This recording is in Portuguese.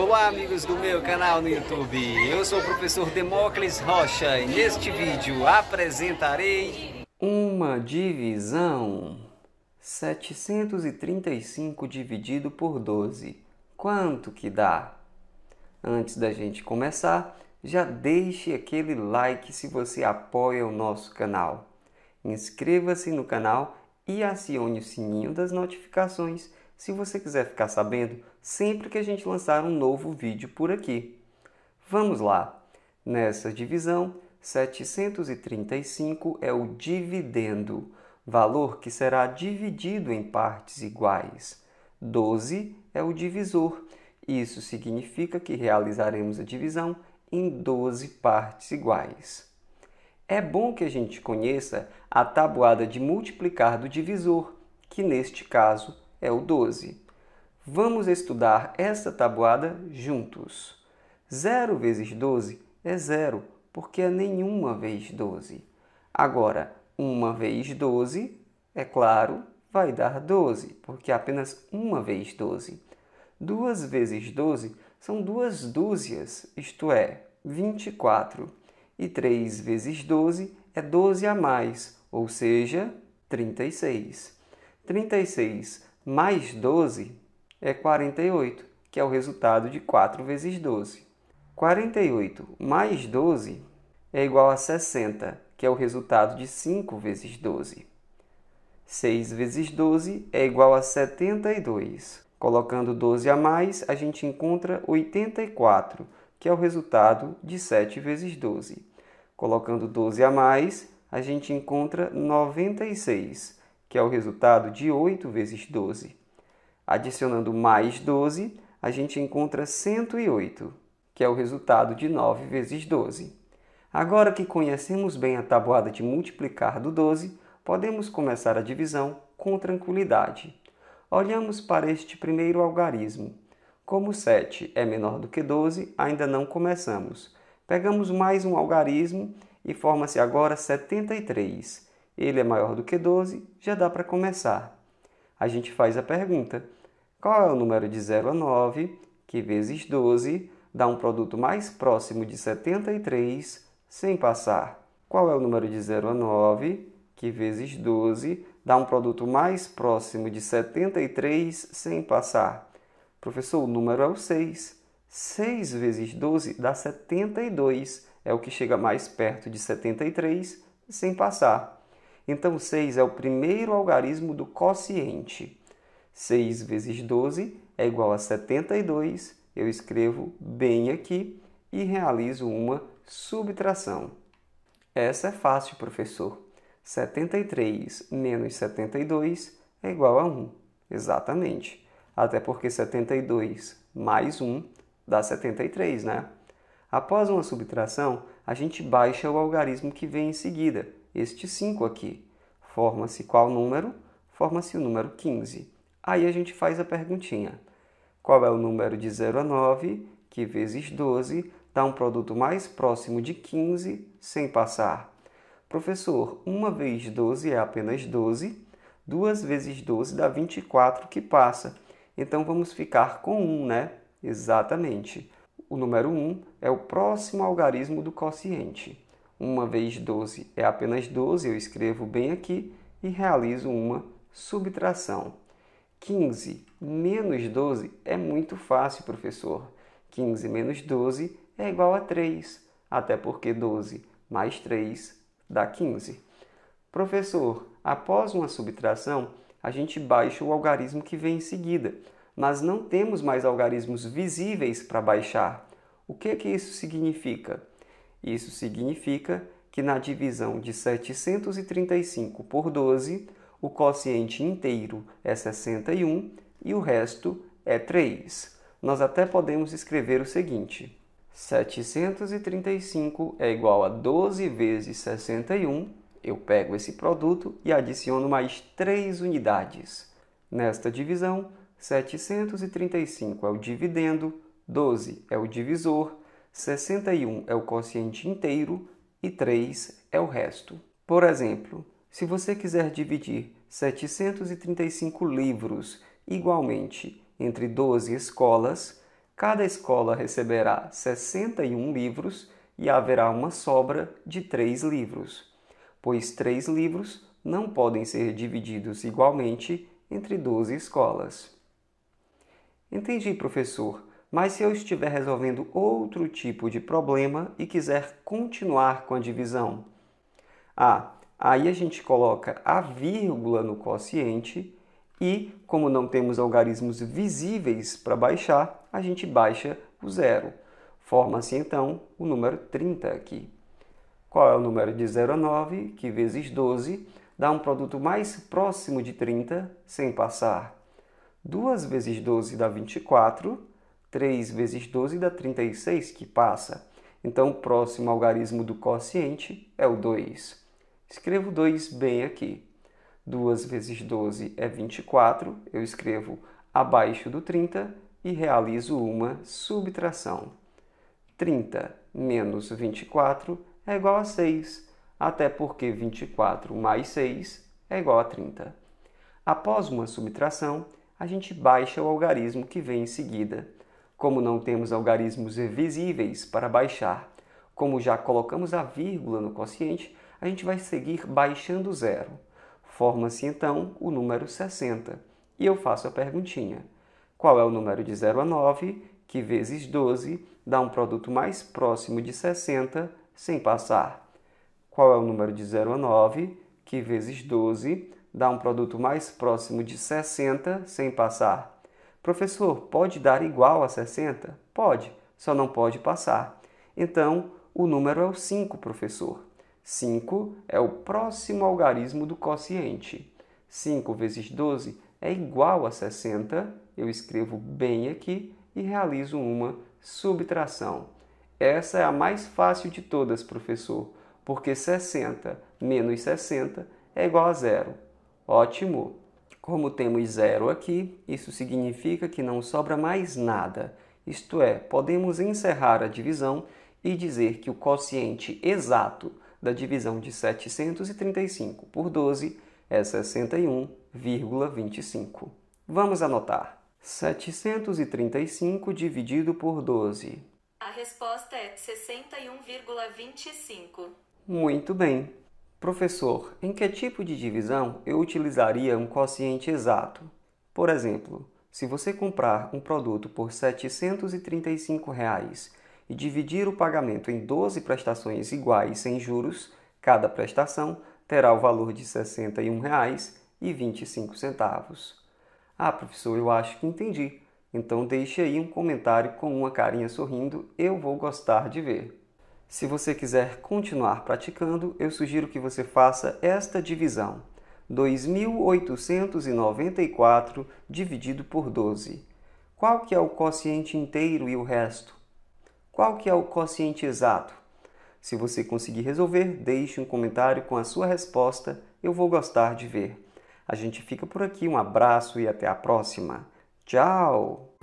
Olá amigos do meu canal no YouTube, eu sou o professor Demócles Rocha e neste vídeo apresentarei uma divisão 735 dividido por 12, quanto que dá? Antes da gente começar, já deixe aquele like se você apoia o nosso canal. Inscreva-se no canal e acione o sininho das notificações se você quiser ficar sabendo sempre que a gente lançar um novo vídeo por aqui. Vamos lá! Nessa divisão, 735 é o dividendo, valor que será dividido em partes iguais. 12 é o divisor, isso significa que realizaremos a divisão em 12 partes iguais. É bom que a gente conheça a tabuada de multiplicar do divisor, que neste caso é o 12. Vamos estudar esta tabuada juntos. 0 vezes 12 é 0, porque é nenhuma vez 12. Agora, uma vez 12, é claro, vai dar 12, porque é apenas uma vez 12. 2 vezes 12 são duas dúzias, isto é, 24. E 3 vezes 12 é 12 a mais, ou seja, 36. 36 mais 12 é 48, que é o resultado de 4 vezes 12. 48 mais 12 é igual a 60, que é o resultado de 5 vezes 12. 6 vezes 12 é igual a 72. Colocando 12 a mais, a gente encontra 84, que é o resultado de 7 vezes 12. Colocando 12 a mais, a gente encontra 96, que é o resultado de 8 vezes 12. Adicionando mais 12, a gente encontra 108, que é o resultado de 9 vezes 12. Agora que conhecemos bem a tabuada de multiplicar do 12, podemos começar a divisão com tranquilidade. Olhamos para este primeiro algarismo. Como 7 é menor do que 12, ainda não começamos. Pegamos mais um algarismo e forma-se agora 73. Ele é maior do que 12, já dá para começar. A gente faz a pergunta: qual é o número de 0 a 9, que vezes 12 dá um produto mais próximo de 73 sem passar? Qual é o número de 0 a 9, que vezes 12 dá um produto mais próximo de 73 sem passar? Professor, o número é o 6. 6 vezes 12 dá 72, é o que chega mais perto de 73 sem passar. Então, 6 é o primeiro algarismo do quociente. 6 vezes 12 é igual a 72. Eu escrevo bem aqui e realizo uma subtração. Essa é fácil, professor. 73 menos 72 é igual a 1. Exatamente. Até porque 72 mais 1 dá 73, né? Após uma subtração, a gente baixa o algarismo que vem em seguida, este 5 aqui. Forma-se qual número? Forma-se o número 15. Aí a gente faz a perguntinha: qual é o número de 0 a 9 que vezes 12 dá um produto mais próximo de 15 sem passar? Professor, 1 vez 12 é apenas 12, 2 vezes 12 dá 24 que passa. Então vamos ficar com 1, né? Exatamente. O número 1 é o próximo algarismo do quociente. 1 vez 12 é apenas 12, eu escrevo bem aqui e realizo uma subtração. 15 menos 12 é muito fácil, professor. 15 menos 12 é igual a 3, até porque 12 mais 3 dá 15. Professor, após uma subtração, a gente baixa o algarismo que vem em seguida, mas não temos mais algarismos visíveis para baixar. O que, que isso significa? Isso significa que na divisão de 735 por 12, o quociente inteiro é 61 e o resto é 3. Nós até podemos escrever o seguinte: 735 é igual a 12 vezes 61. Eu pego esse produto e adiciono mais 3 unidades. Nesta divisão, 735 é o dividendo, 12 é o divisor, 61 é o quociente inteiro e 3 é o resto. Por exemplo, se você quiser dividir 735 livros igualmente entre 12 escolas, cada escola receberá 61 livros e haverá uma sobra de 3 livros, pois 3 livros não podem ser divididos igualmente entre 12 escolas. Entendi, professor, mas se eu estiver resolvendo outro tipo de problema e quiser continuar com a divisão? Ah, Aí a gente coloca a vírgula no quociente e, como não temos algarismos visíveis para baixar, a gente baixa o zero. Forma-se então o número 30 aqui. Qual é o número de 0 a 9, que vezes 12 dá um produto mais próximo de 30 sem passar. 2 vezes 12 dá 24, 3 vezes 12 dá 36 que passa. Então o próximo algarismo do quociente é o 2. Escrevo 2 bem aqui. 2 vezes 12 é 24, eu escrevo abaixo do 30 e realizo uma subtração. 30 menos 24 é igual a 6, até porque 24 mais 6 é igual a 30. Após uma subtração, a gente baixa o algarismo que vem em seguida. Como não temos algarismos visíveis para baixar como já colocamos a vírgula no quociente, a gente vai seguir baixando zero. Forma-se então o número 60. E eu faço a perguntinha: qual é o número de 0 a 9 que vezes 12 dá um produto mais próximo de 60 sem passar? Qual é o número de 0 a 9 que vezes 12 dá um produto mais próximo de 60 sem passar? Professor, pode dar igual a 60? Pode, só não pode passar. Então, o número é o 5, professor. 5 é o próximo algarismo do quociente. 5 vezes 12 é igual a 60. Eu escrevo bem aqui e realizo uma subtração. Essa é a mais fácil de todas, professor, porque 60 menos 60 é igual a zero. Ótimo! Como temos zero aqui, isso significa que não sobra mais nada. Isto é, podemos encerrar a divisão e dizer que o quociente exato da divisão de 735 por 12 é 61,25. Vamos anotar. 735 dividido por 12. A resposta é 61,25. Muito bem. Professor, em que tipo de divisão eu utilizaria um quociente exato? Por exemplo, se você comprar um produto por R$ 735 reais e dividir o pagamento em 12 prestações iguais sem juros, cada prestação terá o valor de R$ 61,25. Ah, professor, eu acho que entendi. Então deixe aí um comentário com uma carinha sorrindo, eu vou gostar de ver. Se você quiser continuar praticando, eu sugiro que você faça esta divisão. 2.894 dividido por 12. Qual que é o quociente inteiro e o resto? Qual que é o quociente exato? Se você conseguir resolver, deixe um comentário com a sua resposta, eu vou gostar de ver. A gente fica por aqui, um abraço e até a próxima. Tchau!